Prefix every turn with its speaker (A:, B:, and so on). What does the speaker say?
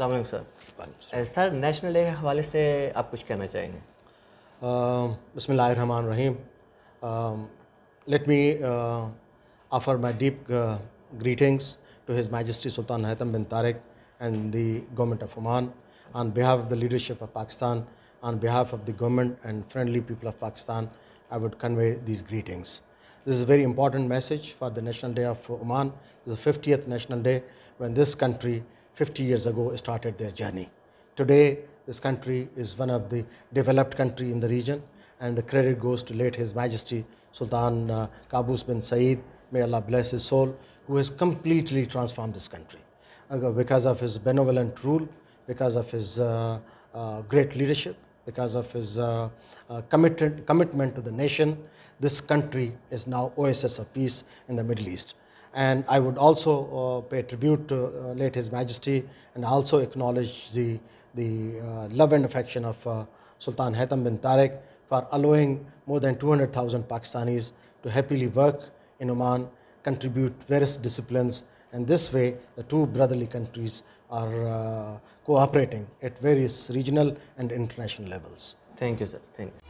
A: Sir sir national day हवाले से आप कुछ कहना चाहेंगे
B: बसमिल रही let me offer my deep greetings to his majesty Sultan Haitham bin Tariq and the government of Oman on behalf of the leadership of Pakistan on behalf of the government and friendly people of Pakistan I would convey this greetings this is very important message for the national day of Oman the national day when this country 50 years ago started their journey. Today, this country is one of the developed country in the region and the credit goes to late His Majesty Sultan uh, Qaboos bin Said, may Allah bless his soul, who has completely transformed this country. because of his benevolent rule, because of his uh, uh, great leadership, because of his uh, uh commitment to the nation, this country is now oasis of peace in the Middle East. And I would also uh, pay tribute to uh, late His Majesty and also acknowledge the, the uh, love and affection of Sultan Haitham bin Tarik for allowing more than 200,000 Pakistanis to happily work in Oman, contribute various disciplines, and this way the two brotherly countries are uh, cooperating at various regional and international levels. Thank you, sir. Thank you.